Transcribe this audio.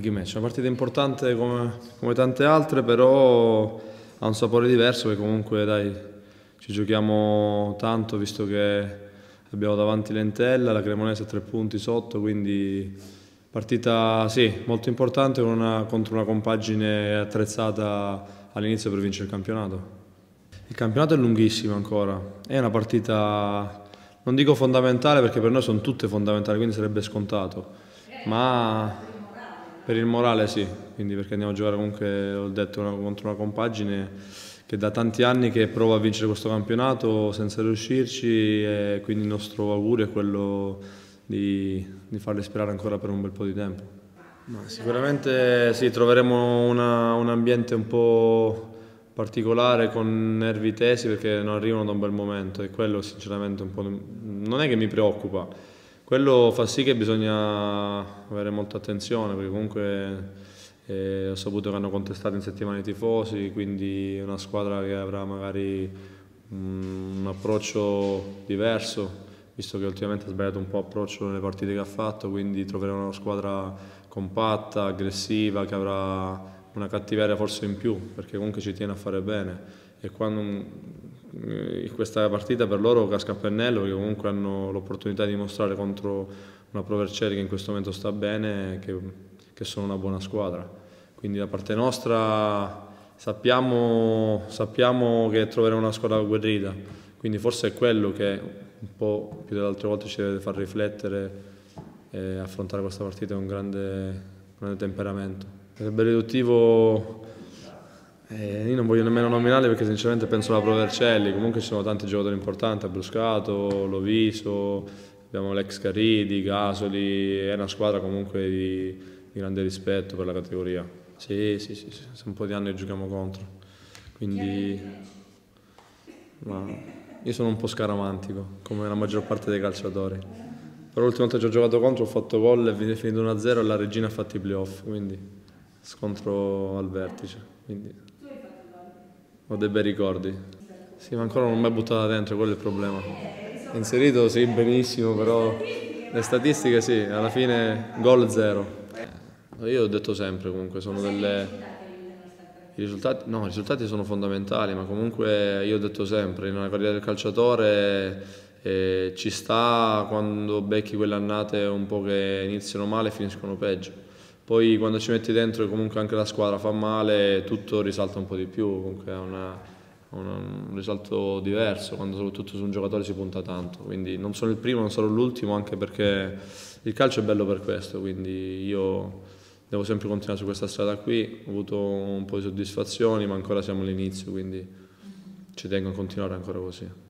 big match. Una partita importante come, come tante altre, però ha un sapore diverso perché comunque dai, ci giochiamo tanto visto che abbiamo davanti l'Entella, la Cremonese a tre punti sotto, quindi partita sì, molto importante una, contro una compagine attrezzata all'inizio per vincere il campionato. Il campionato è lunghissimo ancora, è una partita non dico fondamentale perché per noi sono tutte fondamentali, quindi sarebbe scontato, ma per il morale sì, quindi perché andiamo a giocare comunque, ho detto, una, contro una compagine che da tanti anni che prova a vincere questo campionato senza riuscirci e quindi il nostro augurio è quello di, di farli sperare ancora per un bel po' di tempo. Ma sicuramente sì, troveremo una, un ambiente un po' particolare con nervi tesi perché non arrivano da un bel momento e quello sinceramente un po' non è che mi preoccupa quello fa sì che bisogna avere molta attenzione perché comunque eh, ho saputo che hanno contestato in settimana i tifosi, quindi una squadra che avrà magari mm, un approccio diverso, visto che ultimamente ha sbagliato un po' approccio nelle partite che ha fatto, quindi troveremo una squadra compatta, aggressiva, che avrà una cattiveria forse in più, perché comunque ci tiene a fare bene. E quando eh, questa partita per loro casca a pennello perché comunque hanno l'opportunità di mostrare contro una Provercelli che in questo momento sta bene che, che sono una buona squadra. Quindi da parte nostra sappiamo, sappiamo che troveremo una squadra agguerrita, quindi forse è quello che un po' più delle altre volte ci deve far riflettere e affrontare questa partita con grande, grande temperamento. Sarebbe riduttivo eh, io non voglio nemmeno nominarli perché sinceramente penso alla Provercelli, comunque ci sono tanti giocatori importanti, Bruscato, Loviso, abbiamo l'ex Caridi, Gasoli, è una squadra comunque di, di grande rispetto per la categoria. Sì, sì, sì, sì, sono un po' di anni che giochiamo contro, quindi ma io sono un po' scaramantico come la maggior parte dei calciatori. Però l'ultima volta che ho giocato contro ho fatto gol e viene finito 1-0 e la regina ha fatto i playoff, quindi scontro al vertice. Quindi ho dei bei ricordi. Sì, ma ancora non mi è buttata dentro, quello è il problema. Inserito sì, benissimo, però le statistiche sì, alla fine gol zero. Eh, io ho detto sempre comunque, sono delle... I risultati, no, i risultati sono fondamentali, ma comunque io ho detto sempre, in una carriera del calciatore eh, ci sta quando becchi quelle annate un po' che iniziano male e finiscono peggio poi quando ci metti dentro comunque anche la squadra fa male, tutto risalta un po' di più, comunque è una, una, un risalto diverso, quando soprattutto su un giocatore si punta tanto, quindi non sono il primo, non sono l'ultimo, anche perché il calcio è bello per questo, quindi io devo sempre continuare su questa strada qui, ho avuto un po' di soddisfazioni, ma ancora siamo all'inizio, quindi ci tengo a continuare ancora così.